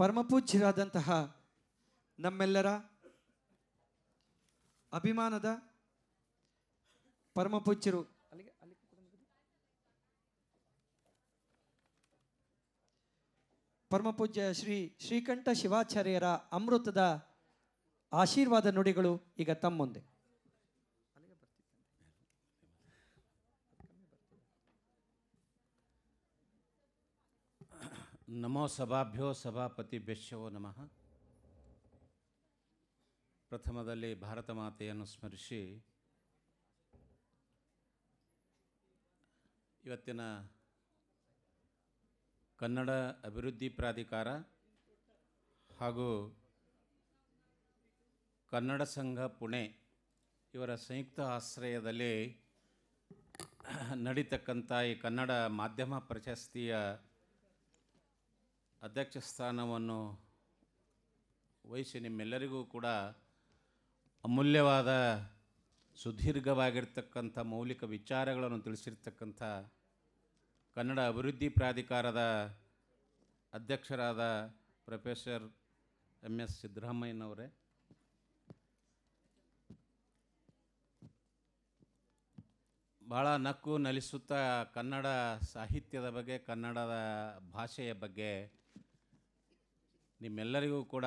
ಪರಮಪೂಜ್ಯರಾದಂತಹ ನಮ್ಮೆಲ್ಲರ ಅಭಿಮಾನದ ಪರಮಪೂಜ್ಯರು ಪರಮಪೂಜ್ಯ ಶ್ರೀ ಶ್ರೀಕಂಠ ಶಿವಾಚಾರ್ಯರ ಅಮೃತದ ಆಶೀರ್ವಾದ ನುಡಿಗಳು ಈಗ ತಮ್ಮೊಂದೆ ನಮೋ ಸಭಾಭ್ಯೋ ಸಭಾಪತಿ ಬೆಶ್ಯವೋ ನಮಃ ಪ್ರಥಮದಲ್ಲಿ ಭಾರತ ಮಾತೆಯನ್ನು ಸ್ಮರಿಸಿ ಇವತ್ತಿನ ಕನ್ನಡ ಅಭಿವೃದ್ಧಿ ಪ್ರಾಧಿಕಾರ ಹಾಗೂ ಕನ್ನಡ ಸಂಘ ಪುಣೆ ಇವರ ಸಂಯುಕ್ತ ಆಶ್ರಯದಲ್ಲಿ ನಡೀತಕ್ಕಂಥ ಈ ಕನ್ನಡ ಮಾಧ್ಯಮ ಪ್ರಶಸ್ತಿಯ ಅಧ್ಯಕ್ಷ ಸ್ಥಾನವನ್ನು ವಹಿಸಿ ನಿಮ್ಮೆಲ್ಲರಿಗೂ ಕೂಡ ಅಮೂಲ್ಯವಾದ ಸುದೀರ್ಘವಾಗಿರ್ತಕ್ಕಂಥ ಮೌಲಿಕ ವಿಚಾರಗಳನ್ನು ತಿಳಿಸಿರ್ತಕ್ಕಂಥ ಕನ್ನಡ ಅಭಿವೃದ್ಧಿ ಪ್ರಾಧಿಕಾರದ ಅಧ್ಯಕ್ಷರಾದ ಪ್ರೊಫೆಸರ್ ಎಮ್ ಎಸ್ ಸಿದ್ದರಾಮಯ್ಯನವರೇ ಭಾಳ ನಕ್ಕು ನಲಿಸುತ್ತಾ ಕನ್ನಡ ಸಾಹಿತ್ಯದ ಬಗ್ಗೆ ಕನ್ನಡದ ಭಾಷೆಯ ಬಗ್ಗೆ ನಿಮ್ಮೆಲ್ಲರಿಗೂ ಕೂಡ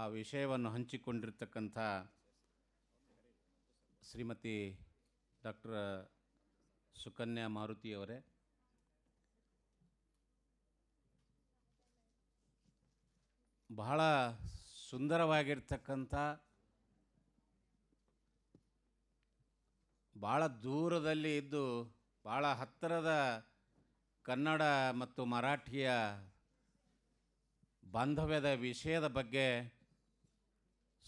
ಆ ವಿಷಯವನ್ನು ಹಂಚಿಕೊಂಡಿರ್ತಕ್ಕಂಥ ಶ್ರೀಮತಿ ಡಾಕ್ಟರ್ ಸುಕನ್ಯಾ ಮಾರುತಿಯವರೇ ಬಹಳ ಸುಂದರವಾಗಿರ್ತಕ್ಕಂಥ ಭಾಳ ದೂರದಲ್ಲಿ ಇದ್ದು ಭಾಳ ಹತ್ತಿರದ ಕನ್ನಡ ಮತ್ತು ಮರಾಠಿಯ ಬಾಂಧವ್ಯದ ವಿಷಯದ ಬಗ್ಗೆ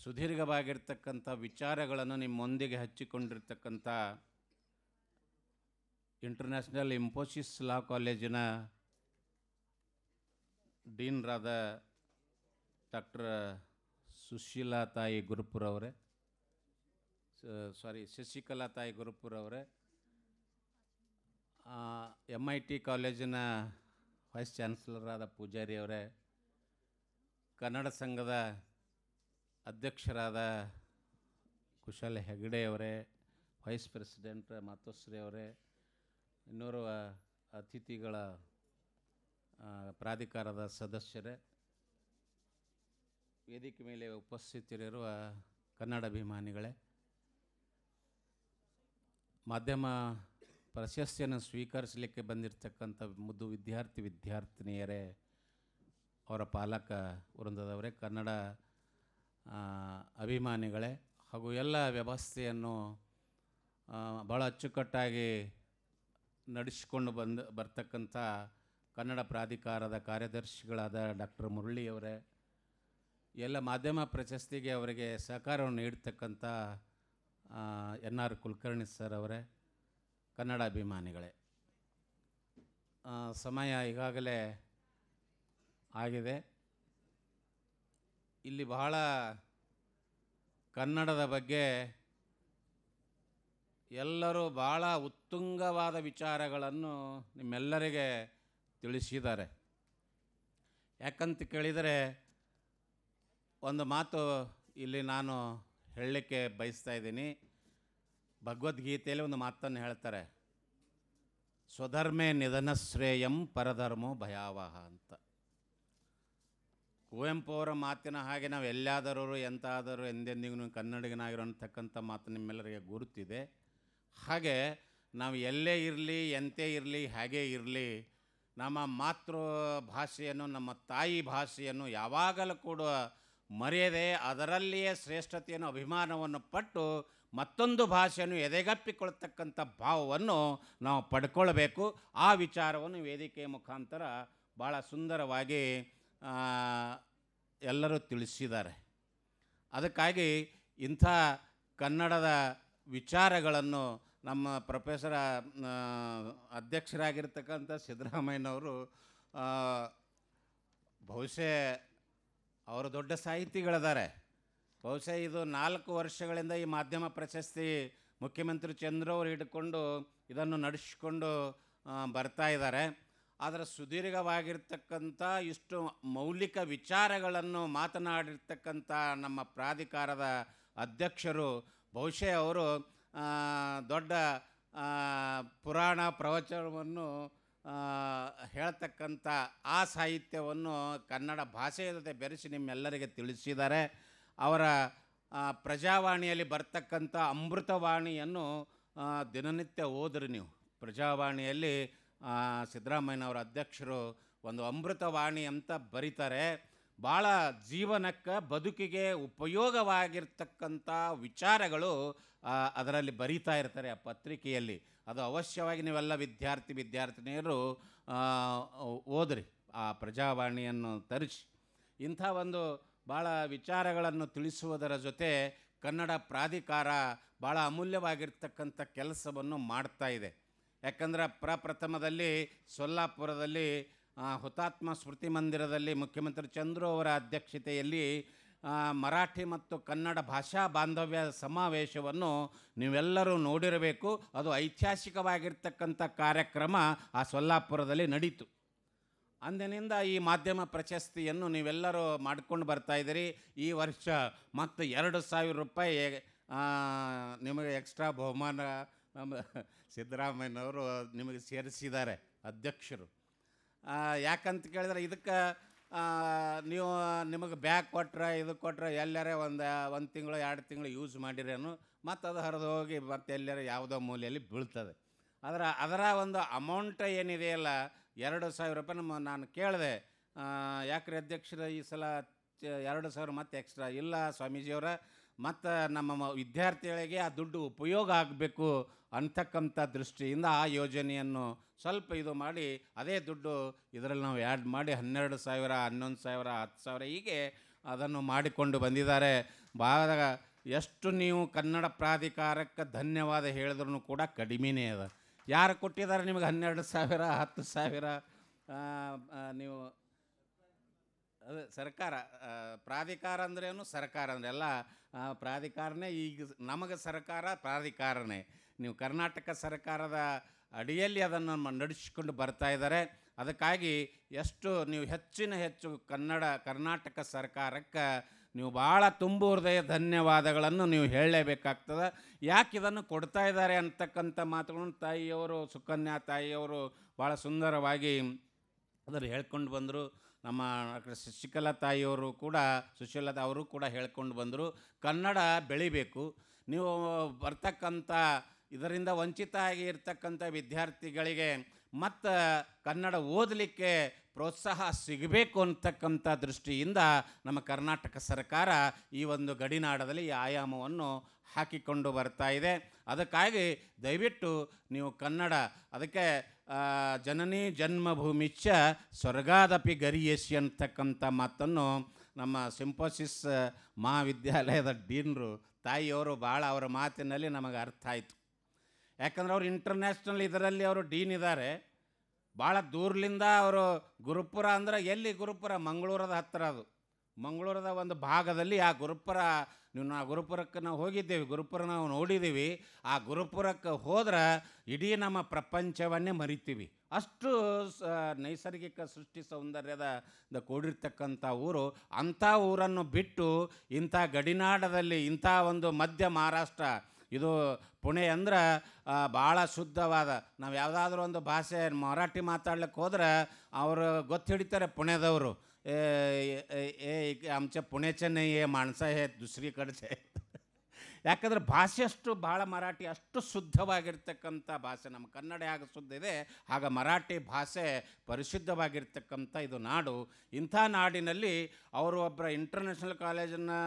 ಸುದೀರ್ಘವಾಗಿರ್ತಕ್ಕಂಥ ವಿಚಾರಗಳನ್ನು ನಿಮ್ಮೊಂದಿಗೆ ಹಚ್ಚಿಕೊಂಡಿರ್ತಕ್ಕಂಥ ಇಂಟರ್ನ್ಯಾಷನಲ್ ಇಂಫೋಸಿಸ್ ಲಾ ಕಾಲೇಜಿನ ಡೀನ್ರಾದ ಡಾಕ್ಟರ್ ಸುಶೀಲಾ ತಾಯಿ ಗುರುಪುರವರೇ ಸಾರಿ ಶಶಿಕಲಾ ತಾಯಿ ಗುರುಪುರವರೇ ಎಮ್ ಐ ಟಿ ಕಾಲೇಜಿನ ವೈಸ್ ಚಾನ್ಸಲರ್ ಆದ ಪೂಜಾರಿ ಅವರೇ ಕನ್ನಡ ಸಂಘದ ಅಧ್ಯಕ್ಷರಾದ ಕುಶಲ್ ಹೆಗಡೆಯವರೇ ವೈಸ್ ಪ್ರೆಸಿಡೆಂಟ್ ಮಾತೋಶ್ರೀ ಅವರೇ ಇನ್ನೂರು ಅತಿಥಿಗಳ ಪ್ರಾಧಿಕಾರದ ಸದಸ್ಯರೇ ವೇದಿಕೆ ಮೇಲೆ ಉಪಸ್ಥಿತರಿರುವ ಕನ್ನಡಾಭಿಮಾನಿಗಳೇ ಮಾಧ್ಯಮ ಪ್ರಶಸ್ತಿಯನ್ನು ಸ್ವೀಕರಿಸಲಿಕ್ಕೆ ಬಂದಿರತಕ್ಕಂಥ ಮುದ್ದು ವಿದ್ಯಾರ್ಥಿ ವಿದ್ಯಾರ್ಥಿನಿಯರೇ ಅವರ ಪಾಲಕ ವೃಂದದವರೇ ಕನ್ನಡ ಅಭಿಮಾನಿಗಳೇ ಹಾಗೂ ಎಲ್ಲ ವ್ಯವಸ್ಥೆಯನ್ನು ಭಾಳ ಅಚ್ಚುಕಟ್ಟಾಗಿ ನಡೆಸಿಕೊಂಡು ಬಂದು ಬರ್ತಕ್ಕಂಥ ಕನ್ನಡ ಪ್ರಾಧಿಕಾರದ ಕಾರ್ಯದರ್ಶಿಗಳಾದ ಡಾಕ್ಟರ್ ಮುರಳಿಯವರೇ ಎಲ್ಲ ಮಾಧ್ಯಮ ಪ್ರಶಸ್ತಿಗೆ ಅವರಿಗೆ ಸಹಕಾರವನ್ನು ನೀಡ್ತಕ್ಕಂಥ ಎನ್ ಆರ್ ಕುಲಕರ್ಣಿ ಸರ್ ಅವರೇ ಕನ್ನಡ ಅಭಿಮಾನಿಗಳೇ ಸಮಯ ಈಗಾಗಲೇ ಆಗಿದೆ ಇಲ್ಲಿ ಬಹಳ ಕನ್ನಡದ ಬಗ್ಗೆ ಎಲ್ಲರೂ ಭಾಳ ಉತ್ತುಂಗವಾದ ವಿಚಾರಗಳನ್ನು ನಿಮ್ಮೆಲ್ಲರಿಗೆ ತಿಳಿಸಿದ್ದಾರೆ ಯಾಕಂತ ಕೇಳಿದರೆ ಒಂದು ಮಾತು ಇಲ್ಲಿ ನಾನು ಹೇಳಲಿಕ್ಕೆ ಬಯಸ್ತಾ ಇದ್ದೀನಿ ಭಗವದ್ಗೀತೆಯಲ್ಲಿ ಒಂದು ಮಾತನ್ನು ಹೇಳ್ತಾರೆ ಸ್ವಧರ್ಮೇ ಶ್ರೇಯಂ ಪರಧರ್ಮೋ ಭಯಾವಹ ಅಂತ ಕುವೆಂಪು ಅವರ ಮಾತಿನ ಹಾಗೆ ನಾವು ಎಲ್ಲಾದರೂ ಎಂತಾದರೂ ಎಂದೆಂದಿಗೂ ಅಂತಕ್ಕಂಥ ಮಾತು ನಿಮ್ಮೆಲ್ಲರಿಗೆ ಗುರುತಿದೆ ಹಾಗೆ ನಾವು ಎಲ್ಲೇ ಇರಲಿ ಎಂತೆ ಇರಲಿ ಹೇಗೆ ಇರಲಿ ನಮ್ಮ ಮಾತೃ ಭಾಷೆಯನ್ನು ನಮ್ಮ ತಾಯಿ ಭಾಷೆಯನ್ನು ಯಾವಾಗಲೂ ಕೂಡ ಮರೆಯದೆ ಅದರಲ್ಲಿಯೇ ಶ್ರೇಷ್ಠತೆಯನ್ನು ಅಭಿಮಾನವನ್ನು ಪಟ್ಟು ಮತ್ತೊಂದು ಭಾಷೆಯನ್ನು ಎದೆಗಪ್ಪಿಕೊಳ್ತಕ್ಕಂಥ ಭಾವವನ್ನು ನಾವು ಪಡ್ಕೊಳ್ಬೇಕು ಆ ವಿಚಾರವನ್ನು ವೇದಿಕೆಯ ಮುಖಾಂತರ ಭಾಳ ಸುಂದರವಾಗಿ ಎಲ್ಲರೂ ತಿಳಿಸಿದ್ದಾರೆ ಅದಕ್ಕಾಗಿ ಇಂಥ ಕನ್ನಡದ ವಿಚಾರಗಳನ್ನು ನಮ್ಮ ಪ್ರೊಫೆಸರ ಅಧ್ಯಕ್ಷರಾಗಿರ್ತಕ್ಕಂಥ ಸಿದ್ದರಾಮಯ್ಯನವರು ಬಹುಶಃ ಅವರು ದೊಡ್ಡ ಸಾಹಿತಿಗಳಿದ್ದಾರೆ ಬಹುಶಃ ಇದು ನಾಲ್ಕು ವರ್ಷಗಳಿಂದ ಈ ಮಾಧ್ಯಮ ಪ್ರಶಸ್ತಿ ಮುಖ್ಯಮಂತ್ರಿ ಚಂದ್ರ ಅವರು ಹಿಡ್ಕೊಂಡು ಇದನ್ನು ನಡೆಸಿಕೊಂಡು ಬರ್ತಾ ಇದ್ದಾರೆ ಅದರ ಸುದೀರ್ಘವಾಗಿರ್ತಕ್ಕಂಥ ಇಷ್ಟು ಮೌಲಿಕ ವಿಚಾರಗಳನ್ನು ಮಾತನಾಡಿರ್ತಕ್ಕಂಥ ನಮ್ಮ ಪ್ರಾಧಿಕಾರದ ಅಧ್ಯಕ್ಷರು ಬಹುಶಃ ಅವರು ದೊಡ್ಡ ಪುರಾಣ ಪ್ರವಚನವನ್ನು ಹೇಳ್ತಕ್ಕಂಥ ಆ ಸಾಹಿತ್ಯವನ್ನು ಕನ್ನಡ ಭಾಷೆಯ ಜೊತೆ ಬೆರೆಸಿ ನಿಮ್ಮೆಲ್ಲರಿಗೆ ತಿಳಿಸಿದ್ದಾರೆ ಅವರ ಪ್ರಜಾವಾಣಿಯಲ್ಲಿ ಬರ್ತಕ್ಕಂಥ ಅಮೃತವಾಣಿಯನ್ನು ದಿನನಿತ್ಯ ಓದ್ರಿ ನೀವು ಪ್ರಜಾವಾಣಿಯಲ್ಲಿ ಸಿದ್ದರಾಮಯ್ಯನವರ ಅಧ್ಯಕ್ಷರು ಒಂದು ಅಮೃತವಾಣಿ ಅಂತ ಬರೀತಾರೆ ಭಾಳ ಜೀವನಕ್ಕೆ ಬದುಕಿಗೆ ಉಪಯೋಗವಾಗಿರ್ತಕ್ಕಂಥ ವಿಚಾರಗಳು ಅದರಲ್ಲಿ ಬರೀತಾ ಇರ್ತಾರೆ ಆ ಪತ್ರಿಕೆಯಲ್ಲಿ ಅದು ಅವಶ್ಯವಾಗಿ ನೀವೆಲ್ಲ ವಿದ್ಯಾರ್ಥಿ ವಿದ್ಯಾರ್ಥಿನಿಯರು ಓದ್ರಿ ಆ ಪ್ರಜಾವಾಣಿಯನ್ನು ತರಿಸಿ ಇಂಥ ಒಂದು ಭಾಳ ವಿಚಾರಗಳನ್ನು ತಿಳಿಸುವುದರ ಜೊತೆ ಕನ್ನಡ ಪ್ರಾಧಿಕಾರ ಭಾಳ ಅಮೂಲ್ಯವಾಗಿರ್ತಕ್ಕಂಥ ಕೆಲಸವನ್ನು ಮಾಡ್ತಾ ಇದೆ ಯಾಕಂದರೆ ಪ್ರಪ್ರಥಮದಲ್ಲಿ ಸೊಲ್ಲಾಪುರದಲ್ಲಿ ಹುತಾತ್ಮ ಸ್ಮೃತಿ ಮಂದಿರದಲ್ಲಿ ಮುಖ್ಯಮಂತ್ರಿ ಚಂದ್ರು ಅವರ ಅಧ್ಯಕ್ಷತೆಯಲ್ಲಿ ಮರಾಠಿ ಮತ್ತು ಕನ್ನಡ ಭಾಷಾ ಬಾಂಧವ್ಯ ಸಮಾವೇಶವನ್ನು ನೀವೆಲ್ಲರೂ ನೋಡಿರಬೇಕು ಅದು ಐತಿಹಾಸಿಕವಾಗಿರ್ತಕ್ಕಂಥ ಕಾರ್ಯಕ್ರಮ ಆ ಸೊಲ್ಲಾಪುರದಲ್ಲಿ ನಡೀತು ಅಂದಿನಿಂದ ಈ ಮಾಧ್ಯಮ ಪ್ರಶಸ್ತಿಯನ್ನು ನೀವೆಲ್ಲರೂ ಮಾಡ್ಕೊಂಡು ಬರ್ತಾಯಿದ್ದೀರಿ ಈ ವರ್ಷ ಮತ್ತು ಎರಡು ಸಾವಿರ ರೂಪಾಯಿ ನಿಮಗೆ ಎಕ್ಸ್ಟ್ರಾ ಬಹುಮಾನ ನಮ್ಮ ಸಿದ್ದರಾಮಯ್ಯನವರು ನಿಮಗೆ ಸೇರಿಸಿದ್ದಾರೆ ಅಧ್ಯಕ್ಷರು ಯಾಕಂತ ಕೇಳಿದ್ರೆ ಇದಕ್ಕೆ ನೀವು ನಿಮಗೆ ಬ್ಯಾಗ್ ಕೊಟ್ಟರೆ ಇದು ಕೊಟ್ಟರೆ ಎಲ್ಲರೇ ಒಂದು ಒಂದು ತಿಂಗಳು ಎರಡು ತಿಂಗಳು ಯೂಸ್ ಮಾಡಿರೇನು ಮತ್ತು ಅದು ಹರಿದು ಹೋಗಿ ಮತ್ತೆ ಎಲ್ಲರ ಯಾವುದೋ ಮೂಲೆಯಲ್ಲಿ ಬೀಳ್ತದೆ ಅದರ ಅದರ ಒಂದು ಅಮೌಂಟ್ ಏನಿದೆಯಲ್ಲ ಎರಡು ಸಾವಿರ ರೂಪಾಯಿ ನಮ್ಮ ನಾನು ಕೇಳಿದೆ ಯಾಕ್ರೆ ಅಧ್ಯಕ್ಷರ ಈ ಸಲ ಎರಡು ಸಾವಿರ ಮತ್ತೆ ಎಕ್ಸ್ಟ್ರಾ ಇಲ್ಲ ಸ್ವಾಮೀಜಿಯವರ ಮತ್ತು ನಮ್ಮ ವಿದ್ಯಾರ್ಥಿಗಳಿಗೆ ಆ ದುಡ್ಡು ಉಪಯೋಗ ಆಗಬೇಕು ಅಂತಕ್ಕಂಥ ದೃಷ್ಟಿಯಿಂದ ಆ ಯೋಜನೆಯನ್ನು ಸ್ವಲ್ಪ ಇದು ಮಾಡಿ ಅದೇ ದುಡ್ಡು ಇದರಲ್ಲಿ ನಾವು ಆ್ಯಡ್ ಮಾಡಿ ಹನ್ನೆರಡು ಸಾವಿರ ಹನ್ನೊಂದು ಸಾವಿರ ಹತ್ತು ಸಾವಿರ ಹೀಗೆ ಅದನ್ನು ಮಾಡಿಕೊಂಡು ಬಂದಿದ್ದಾರೆ ಭಾಗದ ಎಷ್ಟು ನೀವು ಕನ್ನಡ ಪ್ರಾಧಿಕಾರಕ್ಕೆ ಧನ್ಯವಾದ ಹೇಳಿದ್ರೂ ಕೂಡ ಕಡಿಮೆನೇ ಅದ ಯಾರು ಕೊಟ್ಟಿದ್ದಾರೆ ನಿಮಗೆ ಹನ್ನೆರಡು ಸಾವಿರ ಹತ್ತು ಸಾವಿರ ನೀವು ಅದು ಸರ್ಕಾರ ಪ್ರಾಧಿಕಾರ ಅಂದ್ರೇನು ಸರ್ಕಾರ ಅಂದರೆ ಎಲ್ಲ ಪ್ರಾಧಿಕಾರನೇ ಈಗ ನಮಗೆ ಸರ್ಕಾರ ಪ್ರಾಧಿಕಾರನೇ ನೀವು ಕರ್ನಾಟಕ ಸರ್ಕಾರದ ಅಡಿಯಲ್ಲಿ ಅದನ್ನು ನಡೆಸಿಕೊಂಡು ಬರ್ತಾ ಇದ್ದಾರೆ ಅದಕ್ಕಾಗಿ ಎಷ್ಟು ನೀವು ಹೆಚ್ಚಿನ ಹೆಚ್ಚು ಕನ್ನಡ ಕರ್ನಾಟಕ ಸರ್ಕಾರಕ್ಕೆ ನೀವು ಭಾಳ ತುಂಬು ಹೃದಯ ಧನ್ಯವಾದಗಳನ್ನು ನೀವು ಹೇಳಲೇಬೇಕಾಗ್ತದೆ ಯಾಕೆ ಇದನ್ನು ಕೊಡ್ತಾ ಇದ್ದಾರೆ ಅಂತಕ್ಕಂಥ ಮಾತುಗಳನ್ನು ತಾಯಿಯವರು ಸುಕನ್ಯಾ ತಾಯಿಯವರು ಭಾಳ ಸುಂದರವಾಗಿ ಅದನ್ನು ಹೇಳ್ಕೊಂಡು ಬಂದರು ನಮ್ಮ ತಾಯಿಯವರು ಕೂಡ ಸುಶೀಲತಾ ಅವರು ಕೂಡ ಹೇಳ್ಕೊಂಡು ಬಂದರು ಕನ್ನಡ ಬೆಳಿಬೇಕು ನೀವು ಬರ್ತಕ್ಕಂಥ ಇದರಿಂದ ವಂಚಿತ ಆಗಿ ಇರ್ತಕ್ಕಂಥ ವಿದ್ಯಾರ್ಥಿಗಳಿಗೆ ಮತ್ತು ಕನ್ನಡ ಓದಲಿಕ್ಕೆ ಪ್ರೋತ್ಸಾಹ ಸಿಗಬೇಕು ಅಂತಕ್ಕಂಥ ದೃಷ್ಟಿಯಿಂದ ನಮ್ಮ ಕರ್ನಾಟಕ ಸರ್ಕಾರ ಈ ಒಂದು ಗಡಿನಾಡದಲ್ಲಿ ಈ ಆಯಾಮವನ್ನು ಹಾಕಿಕೊಂಡು ಬರ್ತಾ ಇದೆ ಅದಕ್ಕಾಗಿ ದಯವಿಟ್ಟು ನೀವು ಕನ್ನಡ ಅದಕ್ಕೆ ಜನನೇ ಜನ್ಮಭೂಮಿಚ್ಚ ಸ್ವರ್ಗಾದಪಿ ಗರಿಯಸಿ ಅಂತಕ್ಕಂಥ ಮಾತನ್ನು ನಮ್ಮ ಸಿಂಪೋಸಿಸ್ ಮಹಾವಿದ್ಯಾಲಯದ ಡೀನ್ರು ತಾಯಿಯವರು ಭಾಳ ಅವರ ಮಾತಿನಲ್ಲಿ ನಮಗೆ ಅರ್ಥ ಆಯಿತು ಯಾಕಂದ್ರೆ ಅವರು ಇಂಟರ್ನ್ಯಾಷನಲ್ ಇದರಲ್ಲಿ ಅವರು ಡೀನ್ ಇದ್ದಾರೆ ಭಾಳ ದೂರಲಿಂದ ಅವರು ಗುರುಪುರ ಅಂದರೆ ಎಲ್ಲಿ ಗುರುಪುರ ಮಂಗಳೂರದ ಹತ್ತಿರ ಅದು ಮಂಗಳೂರದ ಒಂದು ಭಾಗದಲ್ಲಿ ಆ ಗುರುಪುರ ನೀವು ನಾವು ಗುರುಪುರಕ್ಕೆ ನಾವು ಹೋಗಿದ್ದೇವೆ ಗುರುಪುರ ನಾವು ನೋಡಿದ್ದೀವಿ ಆ ಗುರುಪುರಕ್ಕೆ ಹೋದ್ರೆ ಇಡೀ ನಮ್ಮ ಪ್ರಪಂಚವನ್ನೇ ಮರಿತೀವಿ ಅಷ್ಟು ಸ ನೈಸರ್ಗಿಕ ಸೃಷ್ಟಿ ಸೌಂದರ್ಯದ ಕೂಡಿರ್ತಕ್ಕಂಥ ಊರು ಅಂಥ ಊರನ್ನು ಬಿಟ್ಟು ಇಂಥ ಗಡಿನಾಡದಲ್ಲಿ ಇಂಥ ಒಂದು ಮಧ್ಯ ಮಹಾರಾಷ್ಟ್ರ ಇದು ಪುಣೆ ಅಂದ್ರೆ ಭಾಳ ಶುದ್ಧವಾದ ನಾವು ಯಾವುದಾದ್ರೂ ಒಂದು ಭಾಷೆ ಮರಾಠಿ ಮಾತಾಡ್ಲಿಕ್ಕೆ ಹೋದ್ರೆ ಅವರು ಗೊತ್ತಿಡಿತಾರೆ ಪುಣೆದವರು ಏ ಪುಣೆ ಚೆನ್ನೈ ಏ ಮಾಣಸ ಹೇ ದುಸ್ರಿ ಚೆ ಯಾಕಂದ್ರೆ ಭಾಷೆ ಅಷ್ಟು ಭಾಳ ಮರಾಠಿ ಅಷ್ಟು ಶುದ್ಧವಾಗಿರ್ತಕ್ಕಂಥ ಭಾಷೆ ನಮ್ಮ ಕನ್ನಡ ಆಗ ಶುದ್ಧ ಇದೆ ಆಗ ಮರಾಠಿ ಭಾಷೆ ಪರಿಶುದ್ಧವಾಗಿರ್ತಕ್ಕಂಥ ಇದು ನಾಡು ಇಂಥ ನಾಡಿನಲ್ಲಿ ಅವರು ಒಬ್ಬರ ಇಂಟರ್ನ್ಯಾಷನಲ್ ಕಾಲೇಜನ್ನು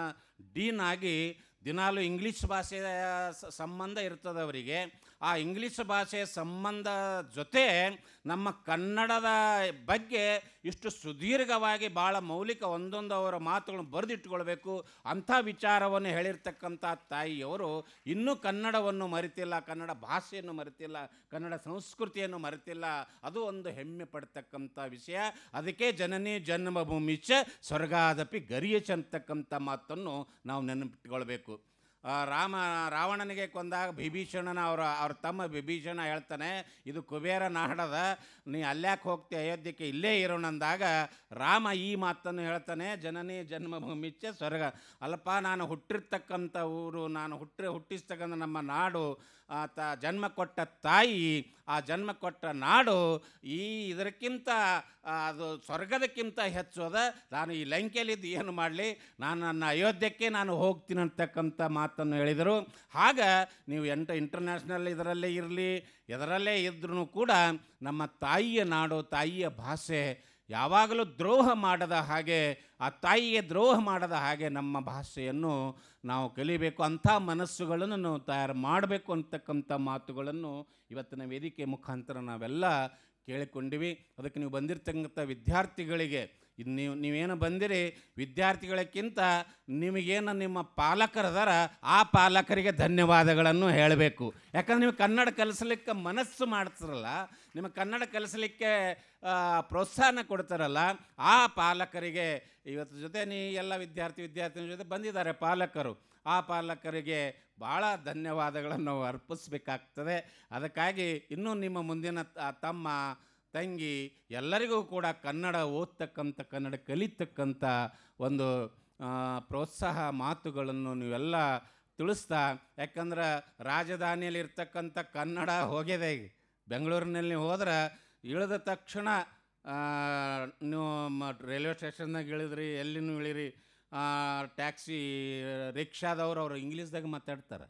ಡೀನ್ ಆಗಿ ದಿನಾಲು ಇಂಗ್ಲೀಷ್ ಭಾಷೆಯ ಸಂಬಂಧ ಇರ್ತದೆ ಅವರಿಗೆ ಆ ಇಂಗ್ಲೀಷ್ ಭಾಷೆಯ ಸಂಬಂಧ ಜೊತೆ ನಮ್ಮ ಕನ್ನಡದ ಬಗ್ಗೆ ಇಷ್ಟು ಸುದೀರ್ಘವಾಗಿ ಭಾಳ ಮೌಲಿಕ ಒಂದೊಂದು ಅವರ ಮಾತುಗಳನ್ನು ಬರೆದಿಟ್ಟುಕೊಳ್ಬೇಕು ಅಂಥ ವಿಚಾರವನ್ನು ಹೇಳಿರ್ತಕ್ಕಂಥ ತಾಯಿಯವರು ಇನ್ನೂ ಕನ್ನಡವನ್ನು ಮರೆತಿಲ್ಲ ಕನ್ನಡ ಭಾಷೆಯನ್ನು ಮರೆತಿಲ್ಲ ಕನ್ನಡ ಸಂಸ್ಕೃತಿಯನ್ನು ಮರೆತಿಲ್ಲ ಅದು ಒಂದು ಹೆಮ್ಮೆ ಪಡ್ತಕ್ಕಂಥ ವಿಷಯ ಅದಕ್ಕೆ ಜನನಿ ಜನ್ಮಭೂಮಿ ಚ ಸ್ವರ್ಗಾದಪಿ ಗರಿಯಚ್ ಅಂತಕ್ಕಂಥ ಮಾತನ್ನು ನಾವು ನೆನಪಿಟ್ಕೊಳ್ಬೇಕು ರಾಮ ರಾವಣನಿಗೆ ಕೊಂದಾಗ ಬಿಭೀಷಣನ ಅವರ ಅವ್ರ ತಮ್ಮ ಬಿಭೀಷಣ ಹೇಳ್ತಾನೆ ಇದು ಕುಬೇರ ನಾಡದ ನೀ ಅಲ್ಯಾಕೆ ಹೋಗ್ತಿ ಅಯೋಧ್ಯೆಗೆ ಇಲ್ಲೇ ಇರೋಣಂದಾಗ ರಾಮ ಈ ಮಾತನ್ನು ಹೇಳ್ತಾನೆ ಜನನಿ ಜನ್ಮಭೂಮಿಚ್ಚೆ ಸ್ವರ್ಗ ಅಲ್ಲಪ್ಪ ನಾನು ಹುಟ್ಟಿರ್ತಕ್ಕಂಥ ಊರು ನಾನು ಹುಟ್ಟಿ ಹುಟ್ಟಿಸ್ತಕ್ಕಂಥ ನಮ್ಮ ನಾಡು ಆತ ಜನ್ಮ ಕೊಟ್ಟ ತಾಯಿ ಆ ಜನ್ಮ ಕೊಟ್ಟ ನಾಡು ಈ ಇದಕ್ಕಿಂತ ಅದು ಸ್ವರ್ಗದಕ್ಕಿಂತ ಹೆಚ್ಚೋದ ನಾನು ಈ ಲಂಕೆಯಲ್ಲಿದ್ದು ಏನು ಮಾಡಲಿ ನಾನು ನನ್ನ ಅಯೋಧ್ಯಕ್ಕೆ ನಾನು ಹೋಗ್ತೀನಿ ಅಂತಕ್ಕಂಥ ಮಾತನ್ನು ಹೇಳಿದರು ಆಗ ನೀವು ಎಂಟ ಇಂಟರ್ನ್ಯಾಷನಲ್ ಇದರಲ್ಲೇ ಇರಲಿ ಇದರಲ್ಲೇ ಇದ್ರೂ ಕೂಡ ನಮ್ಮ ತಾಯಿಯ ನಾಡು ತಾಯಿಯ ಭಾಷೆ ಯಾವಾಗಲೂ ದ್ರೋಹ ಮಾಡದ ಹಾಗೆ ಆ ತಾಯಿಗೆ ದ್ರೋಹ ಮಾಡದ ಹಾಗೆ ನಮ್ಮ ಭಾಷೆಯನ್ನು ನಾವು ಕಲಿಬೇಕು ಅಂಥ ಮನಸ್ಸುಗಳನ್ನು ನಾವು ತಯಾರು ಮಾಡಬೇಕು ಅಂತಕ್ಕಂಥ ಮಾತುಗಳನ್ನು ಇವತ್ತಿನ ವೇದಿಕೆ ಮುಖಾಂತರ ನಾವೆಲ್ಲ ಕೇಳಿಕೊಂಡಿವಿ ಅದಕ್ಕೆ ನೀವು ಬಂದಿರ್ತಕ್ಕಂಥ ವಿದ್ಯಾರ್ಥಿಗಳಿಗೆ ನೀವು ನೀವೇನು ಬಂದಿರಿ ವಿದ್ಯಾರ್ಥಿಗಳಕ್ಕಿಂತ ನಿಮಗೇನು ನಿಮ್ಮ ಪಾಲಕರದಾರ ಆ ಪಾಲಕರಿಗೆ ಧನ್ಯವಾದಗಳನ್ನು ಹೇಳಬೇಕು ಯಾಕಂದ್ರೆ ನೀವು ಕನ್ನಡ ಕಲಿಸಲಿಕ್ಕೆ ಮನಸ್ಸು ಮಾಡ್ತಿರಲ್ಲ ನಿಮಗೆ ಕನ್ನಡ ಕಲಿಸಲಿಕ್ಕೆ ಪ್ರೋತ್ಸಾಹನ ಕೊಡ್ತಾರಲ್ಲ ಆ ಪಾಲಕರಿಗೆ ಇವತ್ತು ಜೊತೆ ನೀ ಎಲ್ಲ ವಿದ್ಯಾರ್ಥಿ ವಿದ್ಯಾರ್ಥಿನಿ ಜೊತೆ ಬಂದಿದ್ದಾರೆ ಪಾಲಕರು ಆ ಪಾಲಕರಿಗೆ ಭಾಳ ಧನ್ಯವಾದಗಳನ್ನು ಅರ್ಪಿಸ್ಬೇಕಾಗ್ತದೆ ಅದಕ್ಕಾಗಿ ಇನ್ನೂ ನಿಮ್ಮ ಮುಂದಿನ ತಮ್ಮ ತಂಗಿ ಎಲ್ಲರಿಗೂ ಕೂಡ ಕನ್ನಡ ಓದ್ತಕ್ಕಂಥ ಕನ್ನಡ ಕಲಿತಕ್ಕಂಥ ಒಂದು ಪ್ರೋತ್ಸಾಹ ಮಾತುಗಳನ್ನು ನೀವೆಲ್ಲ ತಿಳಿಸ್ತಾ ಯಾಕಂದ್ರೆ ರಾಜಧಾನಿಯಲ್ಲಿ ಇರ್ತಕ್ಕಂಥ ಕನ್ನಡ ಹೋಗಿದೆ ಬೆಂಗಳೂರಿನಲ್ಲಿ ಹೋದ್ರೆ ಇಳಿದ ತಕ್ಷಣ ನೀವು ರೈಲ್ವೆ ಸ್ಟೇಷನ್ದಾಗ ಇಳಿದ್ರಿ ಎಲ್ಲಿನೂ ಇಳಿರಿ ಟ್ಯಾಕ್ಸಿ ರಿಕ್ಷಾದವ್ರು ಅವರು ಇಂಗ್ಲೀಷ್ದಾಗ ಮಾತಾಡ್ತಾರೆ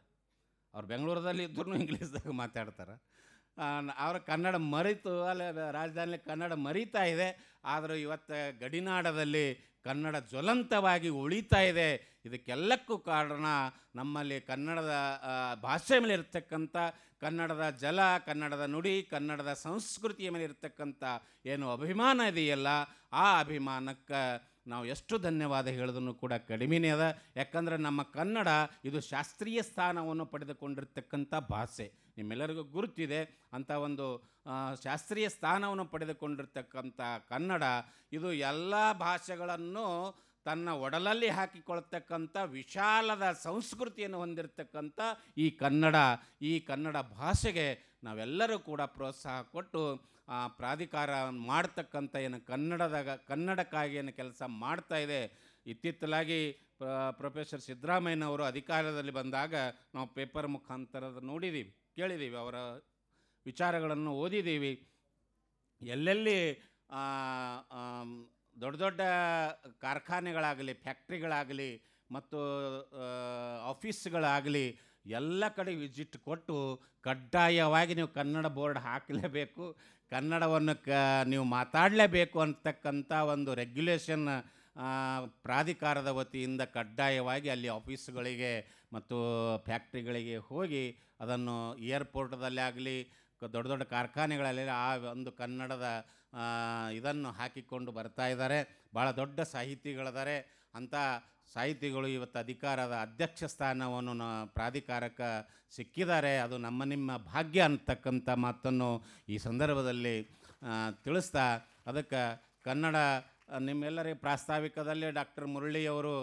ಅವ್ರು ಬೆಂಗಳೂರದಲ್ಲಿ ಇದ್ರೂ ಇಂಗ್ಲೀಷ್ದಾಗ ಮಾತಾಡ್ತಾರೆ ಅವ್ರ ಕನ್ನಡ ಮರಿತು ಅಲ್ಲಿ ರಾಜಧಾನಿಯಲ್ಲಿ ಕನ್ನಡ ಮರಿತಾ ಇದೆ ಆದರೂ ಇವತ್ತು ಗಡಿನಾಡದಲ್ಲಿ ಕನ್ನಡ ಜ್ವಲಂತವಾಗಿ ಉಳಿತಾ ಇದೆ ಇದಕ್ಕೆಲ್ಲಕ್ಕೂ ಕಾರಣ ನಮ್ಮಲ್ಲಿ ಕನ್ನಡದ ಭಾಷೆ ಮೇಲೆ ಇರತಕ್ಕಂಥ ಕನ್ನಡದ ಜಲ ಕನ್ನಡದ ನುಡಿ ಕನ್ನಡದ ಸಂಸ್ಕೃತಿಯ ಮೇಲೆ ಇರತಕ್ಕಂಥ ಏನು ಅಭಿಮಾನ ಇದೆಯಲ್ಲ ಆ ಅಭಿಮಾನಕ್ಕೆ ನಾವು ಎಷ್ಟು ಧನ್ಯವಾದ ಹೇಳೋದನ್ನು ಕೂಡ ಕಡಿಮೆನೇ ಅದ ಯಾಕಂದರೆ ನಮ್ಮ ಕನ್ನಡ ಇದು ಶಾಸ್ತ್ರೀಯ ಸ್ಥಾನವನ್ನು ಪಡೆದುಕೊಂಡಿರ್ತಕ್ಕಂಥ ಭಾಷೆ ನಿಮ್ಮೆಲ್ಲರಿಗೂ ಗುರುತಿದೆ ಅಂಥ ಒಂದು ಶಾಸ್ತ್ರೀಯ ಸ್ಥಾನವನ್ನು ಪಡೆದುಕೊಂಡಿರ್ತಕ್ಕಂಥ ಕನ್ನಡ ಇದು ಎಲ್ಲ ಭಾಷೆಗಳನ್ನು ತನ್ನ ಒಡಲಲ್ಲಿ ಹಾಕಿಕೊಳ್ತಕ್ಕಂಥ ವಿಶಾಲದ ಸಂಸ್ಕೃತಿಯನ್ನು ಹೊಂದಿರತಕ್ಕಂಥ ಈ ಕನ್ನಡ ಈ ಕನ್ನಡ ಭಾಷೆಗೆ ನಾವೆಲ್ಲರೂ ಕೂಡ ಪ್ರೋತ್ಸಾಹ ಕೊಟ್ಟು ಆ ಪ್ರಾಧಿಕಾರ ಮಾಡ್ತಕ್ಕಂಥ ಏನು ಕನ್ನಡದಾಗ ಕನ್ನಡಕ್ಕಾಗಿ ಏನು ಕೆಲಸ ಮಾಡ್ತಾ ಇದೆ ಇತ್ತಿತ್ತಲಾಗಿ ಪ್ರೊಫೆಸರ್ ಸಿದ್ದರಾಮಯ್ಯನವರು ಅಧಿಕಾರದಲ್ಲಿ ಬಂದಾಗ ನಾವು ಪೇಪರ್ ಮುಖಾಂತರದ ನೋಡಿದ್ದೀವಿ ಕೇಳಿದ್ದೀವಿ ಅವರ ವಿಚಾರಗಳನ್ನು ಓದಿದ್ದೀವಿ ಎಲ್ಲೆಲ್ಲಿ ದೊಡ್ಡ ದೊಡ್ಡ ಕಾರ್ಖಾನೆಗಳಾಗಲಿ ಫ್ಯಾಕ್ಟ್ರಿಗಳಾಗಲಿ ಮತ್ತು ಆಫೀಸ್ಗಳಾಗಲಿ ಎಲ್ಲ ಕಡೆ ವಿಸಿಟ್ ಕೊಟ್ಟು ಕಡ್ಡಾಯವಾಗಿ ನೀವು ಕನ್ನಡ ಬೋರ್ಡ್ ಹಾಕಲೇಬೇಕು ಕನ್ನಡವನ್ನು ಕ ನೀವು ಮಾತಾಡಲೇಬೇಕು ಅಂತಕ್ಕಂಥ ಒಂದು ರೆಗ್ಯುಲೇಷನ್ ಪ್ರಾಧಿಕಾರದ ವತಿಯಿಂದ ಕಡ್ಡಾಯವಾಗಿ ಅಲ್ಲಿ ಆಫೀಸ್ಗಳಿಗೆ ಮತ್ತು ಫ್ಯಾಕ್ಟ್ರಿಗಳಿಗೆ ಹೋಗಿ ಅದನ್ನು ಏರ್ಪೋರ್ಟ್ದಲ್ಲೇ ಆಗಲಿ ದೊಡ್ಡ ದೊಡ್ಡ ಕಾರ್ಖಾನೆಗಳಲ್ಲಿ ಆ ಒಂದು ಕನ್ನಡದ ಇದನ್ನು ಹಾಕಿಕೊಂಡು ಬರ್ತಾ ಇದ್ದಾರೆ ಭಾಳ ದೊಡ್ಡ ಸಾಹಿತಿಗಳಿದ್ದಾರೆ ಅಂಥ ಸಾಹಿತಿಗಳು ಇವತ್ತು ಅಧಿಕಾರದ ಅಧ್ಯಕ್ಷ ಸ್ಥಾನವನ್ನು ಪ್ರಾಧಿಕಾರಕ್ಕೆ ಸಿಕ್ಕಿದ್ದಾರೆ ಅದು ನಮ್ಮ ನಿಮ್ಮ ಭಾಗ್ಯ ಅಂತಕ್ಕಂಥ ಮಾತನ್ನು ಈ ಸಂದರ್ಭದಲ್ಲಿ ತಿಳಿಸ್ತಾ ಅದಕ್ಕೆ ಕನ್ನಡ ನಿಮ್ಮೆಲ್ಲರಿಗೆ ಪ್ರಾಸ್ತಾವಿಕದಲ್ಲಿ ಡಾಕ್ಟರ್ ಮುರಳಿಯವರು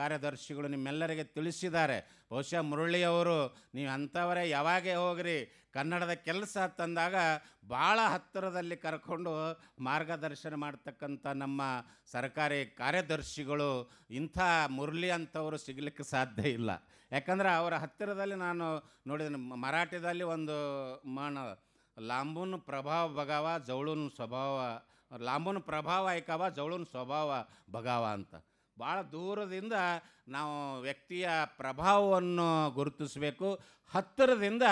ಕಾರ್ಯದರ್ಶಿಗಳು ನಿಮ್ಮೆಲ್ಲರಿಗೆ ತಿಳಿಸಿದ್ದಾರೆ ಬಹುಶಃ ಮುರಳಿಯವರು ನೀವು ಅಂಥವರೇ ಯಾವಾಗೇ ಹೋಗ್ರಿ ಕನ್ನಡದ ಕೆಲಸ ತಂದಾಗ ಭಾಳ ಹತ್ತಿರದಲ್ಲಿ ಕರ್ಕೊಂಡು ಮಾರ್ಗದರ್ಶನ ಮಾಡ್ತಕ್ಕಂಥ ನಮ್ಮ ಸರ್ಕಾರಿ ಕಾರ್ಯದರ್ಶಿಗಳು ಇಂಥ ಮುರಳಿ ಅಂಥವರು ಸಿಗಲಿಕ್ಕೆ ಸಾಧ್ಯ ಇಲ್ಲ ಯಾಕಂದರೆ ಅವರ ಹತ್ತಿರದಲ್ಲಿ ನಾನು ನೋಡಿದ ಮರಾಠಿದಲ್ಲಿ ಒಂದು ಮಾಣ ಲಾಂಬೂನು ಪ್ರಭಾವ ಬಗಾವ ಜವಳೂನ್ ಸ್ವಭಾವ ಲಾಂಬೂನ್ ಪ್ರಭಾವ ಐಕವ ಜವಳೂನ್ ಸ್ವಭಾವ ಬಗಾವ ಅಂತ ಭಾಳ ದೂರದಿಂದ ನಾವು ವ್ಯಕ್ತಿಯ ಪ್ರಭಾವವನ್ನು ಗುರುತಿಸಬೇಕು ಹತ್ತಿರದಿಂದ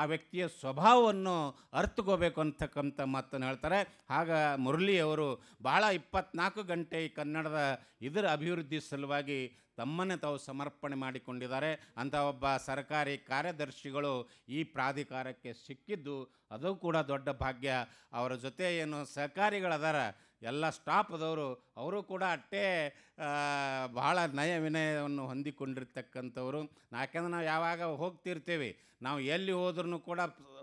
ಆ ವ್ಯಕ್ತಿಯ ಸ್ವಭಾವವನ್ನು ಅರ್ಥಕೋಬೇಕು ಅಂತಕ್ಕಂಥ ಮಾತನ್ನು ಹೇಳ್ತಾರೆ ಆಗ ಮುರಳಿಯವರು ಭಾಳ ಇಪ್ಪತ್ನಾಲ್ಕು ಗಂಟೆ ಈ ಕನ್ನಡದ ಇದರ ಅಭಿವೃದ್ಧಿ ಸಲುವಾಗಿ ತಮ್ಮನ್ನೇ ತಾವು ಸಮರ್ಪಣೆ ಮಾಡಿಕೊಂಡಿದ್ದಾರೆ ಅಂಥ ಒಬ್ಬ ಸರ್ಕಾರಿ ಕಾರ್ಯದರ್ಶಿಗಳು ಈ ಪ್ರಾಧಿಕಾರಕ್ಕೆ ಸಿಕ್ಕಿದ್ದು ಅದು ಕೂಡ ದೊಡ್ಡ ಭಾಗ್ಯ ಅವರ ಜೊತೆ ಏನು ಸಹಕಾರಿಗಳದಾರ ಎಲ್ಲ ಸ್ಟಾಪ್ದವರು ಅವರು ಕೂಡ ಅಷ್ಟೇ ಭಾಳ ನಯ ವಿನಯವನ್ನು ಹೊಂದಿಕೊಂಡಿರ್ತಕ್ಕಂಥವ್ರು ಯಾಕೆಂದ್ರೆ ನಾವು ಯಾವಾಗ ಹೋಗ್ತಿರ್ತೀವಿ ನಾವು ಎಲ್ಲಿ ಹೋದ್ರೂ ಕೂಡ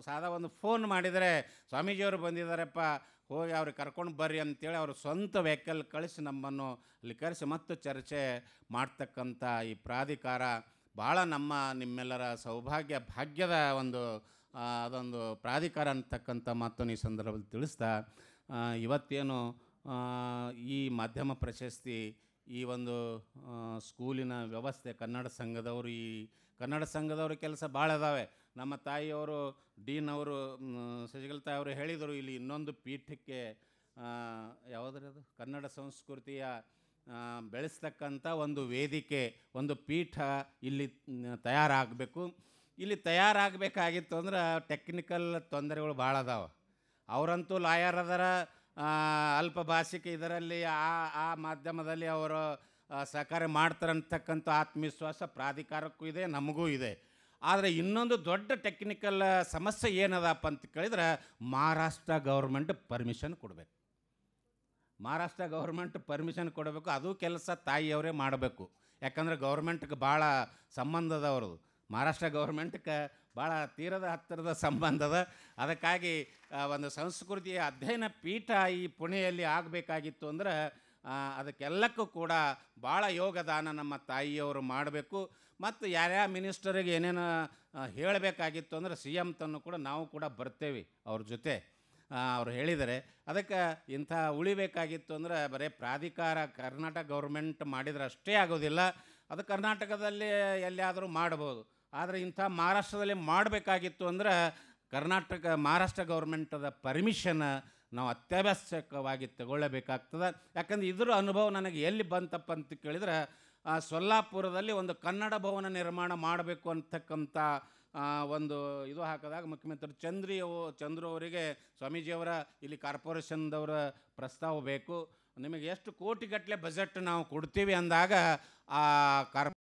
ಸಾದಾ ಒಂದು ಫೋನ್ ಮಾಡಿದರೆ ಸ್ವಾಮೀಜಿಯವರು ಬಂದಿದ್ದಾರಪ್ಪ ಹೋಗಿ ಅವ್ರಿಗೆ ಕರ್ಕೊಂಡು ಬರ್ರಿ ಅಂತೇಳಿ ಅವ್ರ ಸ್ವಂತ ವೆಹಿಕಲ್ ಕಳಿಸಿ ನಮ್ಮನ್ನು ಅಲ್ಲಿ ಕರೆಸಿ ಮತ್ತು ಚರ್ಚೆ ಮಾಡ್ತಕ್ಕಂಥ ಈ ಪ್ರಾಧಿಕಾರ ಭಾಳ ನಮ್ಮ ನಿಮ್ಮೆಲ್ಲರ ಸೌಭಾಗ್ಯ ಭಾಗ್ಯದ ಒಂದು ಅದೊಂದು ಪ್ರಾಧಿಕಾರ ಅಂತಕ್ಕಂಥ ಮಾತನ್ನು ಈ ಸಂದರ್ಭದಲ್ಲಿ ತಿಳಿಸ್ತಾ ಇವತ್ತೇನು ಈ ಮಾಧ್ಯಮ ಪ್ರಶಸ್ತಿ ಈ ಒಂದು ಸ್ಕೂಲಿನ ವ್ಯವಸ್ಥೆ ಕನ್ನಡ ಸಂಘದವರು ಈ ಕನ್ನಡ ಸಂಘದವ್ರ ಕೆಲಸ ಭಾಳ ಅದಾವೆ ನಮ್ಮ ತಾಯಿಯವರು ಡೀನ್ ಅವರು ಶಶಿಕಲ್ ಅವರು ಹೇಳಿದರು ಇಲ್ಲಿ ಇನ್ನೊಂದು ಪೀಠಕ್ಕೆ ಯಾವುದ್ರದು ಕನ್ನಡ ಸಂಸ್ಕೃತಿಯ ಬೆಳೆಸ್ತಕ್ಕಂಥ ಒಂದು ವೇದಿಕೆ ಒಂದು ಪೀಠ ಇಲ್ಲಿ ತಯಾರಾಗಬೇಕು ಇಲ್ಲಿ ತಯಾರಾಗಬೇಕಾಗಿತ್ತು ಅಂದ್ರೆ ಟೆಕ್ನಿಕಲ್ ತೊಂದರೆಗಳು ಭಾಳ ಅದಾವೆ ಅವರಂತೂ ಲಾಯರ್ ಅದರ ಅಲ್ಪ ಭಾಷಿಕ ಇದರಲ್ಲಿ ಆ ಆ ಮಾಧ್ಯಮದಲ್ಲಿ ಅವರು ಸಹಕಾರ ಮಾಡ್ತಾರಂತಕ್ಕಂಥ ಆತ್ಮವಿಶ್ವಾಸ ಪ್ರಾಧಿಕಾರಕ್ಕೂ ಇದೆ ನಮಗೂ ಇದೆ ಆದರೆ ಇನ್ನೊಂದು ದೊಡ್ಡ ಟೆಕ್ನಿಕಲ್ ಸಮಸ್ಯೆ ಏನದಪ್ಪ ಅಂತ ಕೇಳಿದ್ರೆ ಮಹಾರಾಷ್ಟ್ರ ಗೌರ್ಮೆಂಟ್ ಪರ್ಮಿಷನ್ ಕೊಡಬೇಕು ಮಹಾರಾಷ್ಟ್ರ ಗೌರ್ಮೆಂಟ್ ಪರ್ಮಿಷನ್ ಕೊಡಬೇಕು ಅದು ಕೆಲಸ ತಾಯಿಯವರೇ ಮಾಡಬೇಕು ಯಾಕಂದರೆ ಗೌರ್ಮೆಂಟ್ಗೆ ಭಾಳ ಸಂಬಂಧ ಮಹಾರಾಷ್ಟ್ರ ಗೌರ್ಮೆಂಟ್ಗೆ ಭಾಳ ತೀರದ ಹತ್ತಿರದ ಸಂಬಂಧದ ಅದಕ್ಕಾಗಿ ಒಂದು ಸಂಸ್ಕೃತಿಯ ಅಧ್ಯಯನ ಪೀಠ ಈ ಪುಣೆಯಲ್ಲಿ ಆಗಬೇಕಾಗಿತ್ತು ಅಂದರೆ ಅದಕ್ಕೆಲ್ಲಕ್ಕೂ ಕೂಡ ಭಾಳ ಯೋಗದಾನ ನಮ್ಮ ತಾಯಿಯವರು ಮಾಡಬೇಕು ಮತ್ತು ಯಾರ್ಯಾವ ಮಿನಿಸ್ಟರಿಗೆ ಏನೇನು ಹೇಳಬೇಕಾಗಿತ್ತು ಅಂದರೆ ಸಿ ಎಮ್ ತನ್ನು ಕೂಡ ನಾವು ಕೂಡ ಬರ್ತೇವೆ ಅವ್ರ ಜೊತೆ ಅವರು ಹೇಳಿದರೆ ಅದಕ್ಕೆ ಇಂಥ ಉಳಿಬೇಕಾಗಿತ್ತು ಅಂದರೆ ಬರೀ ಪ್ರಾಧಿಕಾರ ಕರ್ನಾಟಕ ಗೌರ್ಮೆಂಟ್ ಮಾಡಿದ್ರೆ ಅಷ್ಟೇ ಆಗೋದಿಲ್ಲ ಅದು ಕರ್ನಾಟಕದಲ್ಲಿ ಎಲ್ಲಿಯಾದರೂ ಮಾಡ್ಬೋದು ಆದರೆ ಇಂಥ ಮಹಾರಾಷ್ಟ್ರದಲ್ಲಿ ಮಾಡಬೇಕಾಗಿತ್ತು ಅಂದರೆ ಕರ್ನಾಟಕ ಮಹಾರಾಷ್ಟ್ರ ಗೌರ್ಮೆಂಟದ ಪರ್ಮಿಷನ್ ನಾವು ಅತ್ಯವಶ್ಯಕವಾಗಿ ತಗೊಳ್ಳಬೇಕಾಗ್ತದೆ ಯಾಕಂದರೆ ಇದ್ರ ಅನುಭವ ನನಗೆ ಎಲ್ಲಿ ಬಂತಪ್ಪ ಅಂತ ಕೇಳಿದರೆ ಸೊಲ್ಲಾಪುರದಲ್ಲಿ ಒಂದು ಕನ್ನಡ ಭವನ ನಿರ್ಮಾಣ ಮಾಡಬೇಕು ಅಂತಕ್ಕಂಥ ಒಂದು ಇದು ಹಾಕಿದಾಗ ಮುಖ್ಯಮಂತ್ರಿ ಚಂದ್ರಿಯವು ಚಂದ್ರು ಅವರಿಗೆ ಸ್ವಾಮೀಜಿಯವರ ಇಲ್ಲಿ ಕಾರ್ಪೊರೇಷನ್ದವರ ಪ್ರಸ್ತಾವ ಬೇಕು ನಿಮಗೆ ಎಷ್ಟು ಕೋಟಿಗಟ್ಟಲೆ ಬಜೆಟ್ ನಾವು ಕೊಡ್ತೀವಿ ಅಂದಾಗ ಆ ಕಾರ್